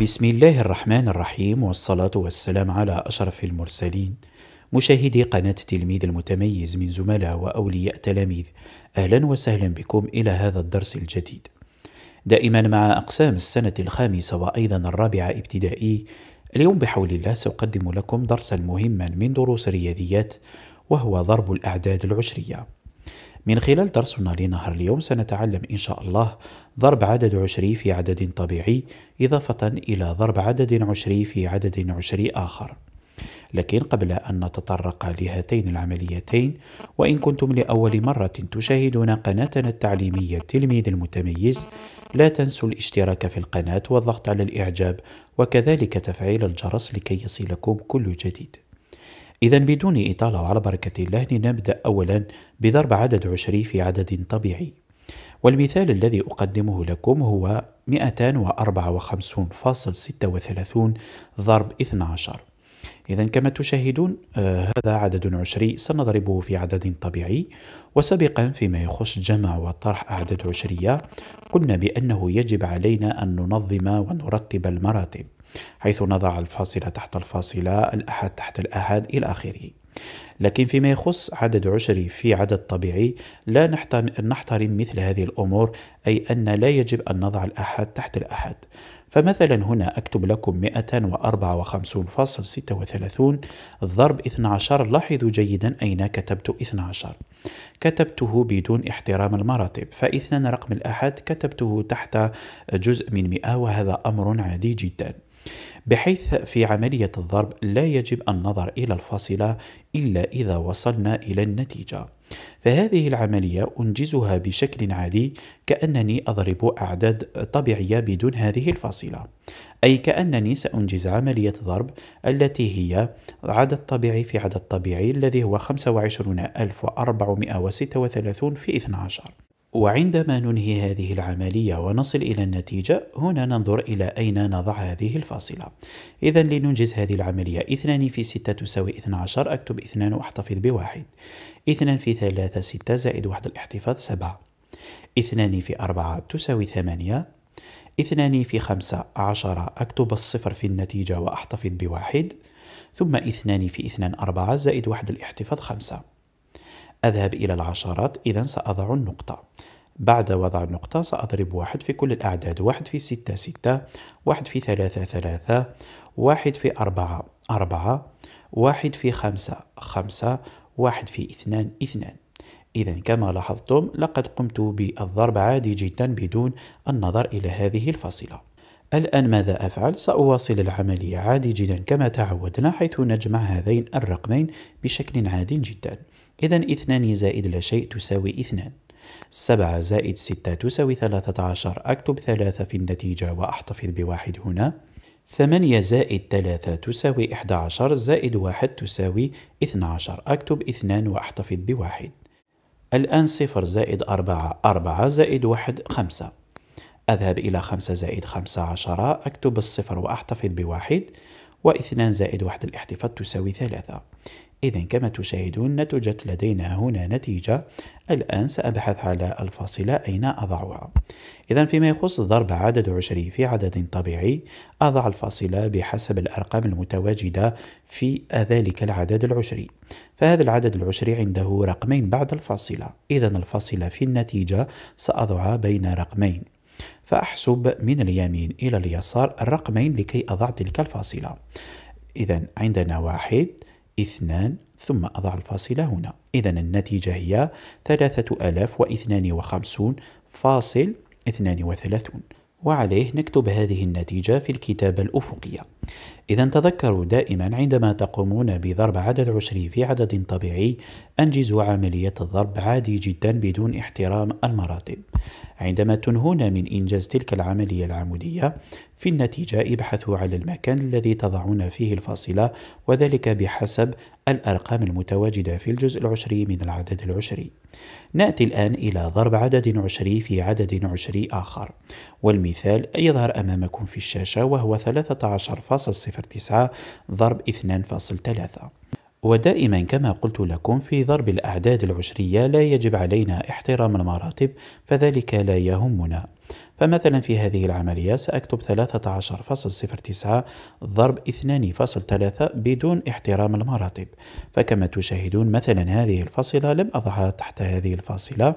بسم الله الرحمن الرحيم والصلاة والسلام على أشرف المرسلين مشاهدي قناة تلميذ المتميز من زملاء وأولياء تلاميذ أهلا وسهلا بكم إلى هذا الدرس الجديد دائما مع أقسام السنة الخامسة وأيضا الرابعة ابتدائي اليوم بحول الله سأقدم لكم درسا مهما من دروس الرياضيات وهو ضرب الأعداد العشرية من خلال درسنا لنهار اليوم سنتعلم إن شاء الله ضرب عدد عشري في عدد طبيعي إضافة إلى ضرب عدد عشري في عدد عشري آخر لكن قبل أن نتطرق لهاتين العمليتين وإن كنتم لأول مرة تشاهدون قناتنا التعليمية التلميذ المتميز لا تنسوا الاشتراك في القناة والضغط على الإعجاب وكذلك تفعيل الجرس لكي يصلكم كل جديد إذا بدون إطالة وعلى بركة الله لنبدأ أولا بضرب عدد عشري في عدد طبيعي والمثال الذي أقدمه لكم هو 254.36 ضرب 12 إذا كما تشاهدون آه، هذا عدد عشري سنضربه في عدد طبيعي وسبقا فيما يخص جمع وطرح أعداد عشرية قلنا بأنه يجب علينا أن ننظم ونرتب المراتب حيث نضع الفاصلة تحت الفاصلة الأحد تحت الأحد إلى آخره لكن فيما يخص عدد عشري في عدد طبيعي لا نحترم مثل هذه الأمور أي أن لا يجب أن نضع الأحد تحت الأحد فمثلا هنا أكتب لكم 154.36 ضرب 12 لاحظوا جيدا أين كتبت 12 كتبته بدون احترام المراتب فإثنان رقم الأحد كتبته تحت جزء من 100 وهذا أمر عادي جداً بحيث في عملية الضرب لا يجب النظر إلى الفاصلة إلا إذا وصلنا إلى النتيجة فهذه العملية أنجزها بشكل عادي كأنني أضرب أعداد طبيعية بدون هذه الفاصلة أي كأنني سأنجز عملية ضرب التي هي عدد طبيعي في عدد طبيعي الذي هو 25436 في 12 وعندما ننهي هذه العملية ونصل إلى النتيجة هنا ننظر إلى أين نضع هذه الفاصلة إذا لننجز هذه العملية اثنان في ستة تساوي 12 أكتب اثنان وأحتفظ بواحد اثنان في ثلاثة ستة زائد 1 الاحتفاظ سبعة اثنان في أربعة تساوي ثمانية اثنان في خمسة عشرة أكتب الصفر في النتيجة وأحتفظ بواحد ثم اثنان في اثنان أربعة زائد 1 الاحتفاظ خمسة أذهب إلى العشرات إذا سأضع النقطة بعد وضع النقطة سأضرب واحد في كل الأعداد واحد في ستة ستة واحد في ثلاثة ثلاثة واحد في أربعة أربعة واحد في خمسة خمسة واحد في اثنان اثنان إذا كما لاحظتم لقد قمت بالضرب عادي جدا بدون النظر إلى هذه الفاصلة الآن ماذا أفعل؟ سأواصل العملية عادي جدا كما تعودنا حيث نجمع هذين الرقمين بشكل عادي جدا إذا اثنان زائد لا شيء تساوي اثنان سبعة زائد ستة تساوي ثلاثة عشر أكتب ثلاثة في النتيجة وأحتفظ بواحد هنا ثمانية زائد ثلاثة تساوي إحدى عشر زائد واحد تساوي اثنى عشر أكتب اثنان وأحتفظ بواحد الآن صفر زائد أربعة أربعة زائد واحد خمسة أذهب إلى خمسة زائد خمسة عشرة أكتب الصفر وأحتفظ بواحد واثنان زائد واحد الاحتفاظ تساوي ثلاثة إذا كما تشاهدون نتجت لدينا هنا نتيجة الآن سأبحث على الفاصلة أين أضعها إذا فيما يخص ضرب عدد عشري في عدد طبيعي أضع الفاصلة بحسب الأرقام المتواجدة في ذلك العدد العشري فهذا العدد العشري عنده رقمين بعد الفاصلة إذا الفاصلة في النتيجة سأضعها بين رقمين فأحسب من اليمين إلى اليسار الرقمين لكي أضع تلك الفاصلة إذا عندنا واحد اثنان ثم أضع الفاصلة هنا إذا النتيجة هي ثلاثة ألاف واثنان وخمسون فاصل اثنان وثلاثون وعليه نكتب هذه النتيجة في الكتابة الأفقية إذا تذكروا دائما عندما تقومون بضرب عدد عشري في عدد طبيعي أنجزوا عملية الضرب عادي جدا بدون احترام المراتب عندما تنهون من إنجاز تلك العملية العمودية في النتيجة ابحثوا على المكان الذي تضعون فيه الفاصلة وذلك بحسب الأرقام المتواجدة في الجزء العشري من العدد العشري نأتي الآن إلى ضرب عدد عشري في عدد عشري آخر والمثال يظهر أمامكم في الشاشة وهو 13 0.09 ضرب 2.3 ودائما كما قلت لكم في ضرب الأعداد العشرية لا يجب علينا احترام المراتب فذلك لا يهمنا فمثلا في هذه العملية سأكتب 13.09 ضرب 2.3 بدون احترام المراتب فكما تشاهدون مثلا هذه الفاصلة لم أضعها تحت هذه الفاصلة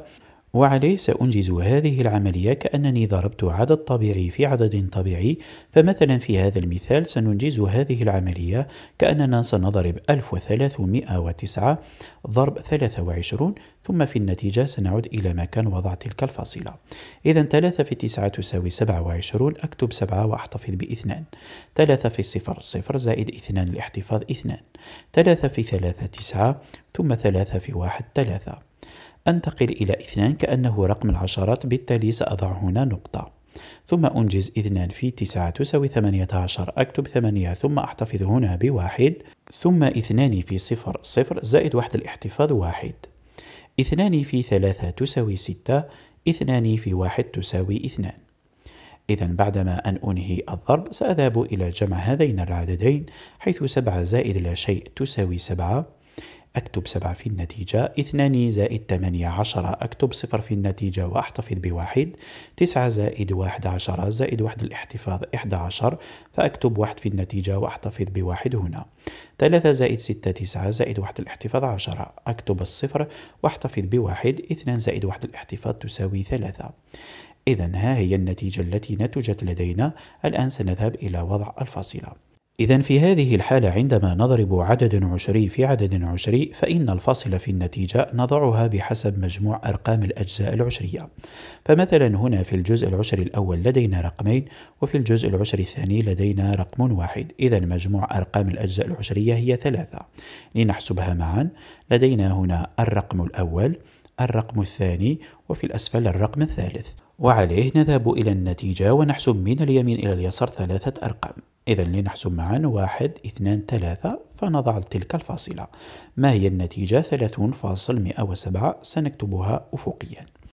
وعليه سأنجز هذه العملية كأنني ضربت عدد طبيعي في عدد طبيعي فمثلا في هذا المثال سننجز هذه العملية كأننا سنضرب 1309 ضرب 23 ثم في النتيجة سنعود إلى مكان وضع تلك الفاصلة إذا 3 في 9 تساوي 27 أكتب 7 وأحتفظ باثنان 3 في 0 0 زائد 2 لاحتفاظ 2 3 في 3 9 ثم 3 في 1 3 أنتقل إلى اثنان كأنه رقم العشرات بالتالي سأضع هنا نقطة ثم أنجز اثنان في تسعة تساوي ثمانية عشر أكتب ثمانية ثم أحتفظ هنا بواحد ثم اثنان في صفر صفر زائد واحد الاحتفاظ واحد اثنان في ثلاثة تساوي ستة اثنان في واحد تساوي اثنان إذا بعدما أن أنهي الضرب سأذهب إلى جمع هذين العددين حيث سبعة زائد لا شيء تساوي سبعة أكتب سبعة في النتيجة اثنان زائد ثمانية عشرة أكتب صفر في النتيجة وأحتفظ بواحد تسعة زائد واحد عشرة زائد واحد الاحتفاظ إحدى عشر فأكتب واحد في النتيجة وأحتفظ بواحد هنا ثلاثة زائد ستة تسعة زائد واحد الاحتفاظ عشرة أكتب الصفر وأحتفظ بواحد اثنان زائد واحد الاحتفاظ تساوي ثلاثة إذا ها هي النتيجة التي نتجت لدينا الآن سنذهب إلى وضع الفاصلة إذا في هذه الحالة عندما نضرب عدد عشري في عدد عشري فإن الفاصلة في النتيجة نضعها بحسب مجموع أرقام الأجزاء العشرية فمثلا هنا في الجزء العشري الأول لدينا رقمين وفي الجزء العشري الثاني لدينا رقم واحد إذا مجموع أرقام الأجزاء العشرية هي ثلاثة لنحسبها معا لدينا هنا الرقم الأول الرقم الثاني وفي الأسفل الرقم الثالث وعليه نذهب إلى النتيجة ونحسب من اليمين إلى اليسار ثلاثة أرقام إذا لنحسب معا واحد اثنان ثلاثة فنضع تلك الفاصلة ما هي النتيجة ثلاثون فاصل مئة وسبعة سنكتبها أفقيا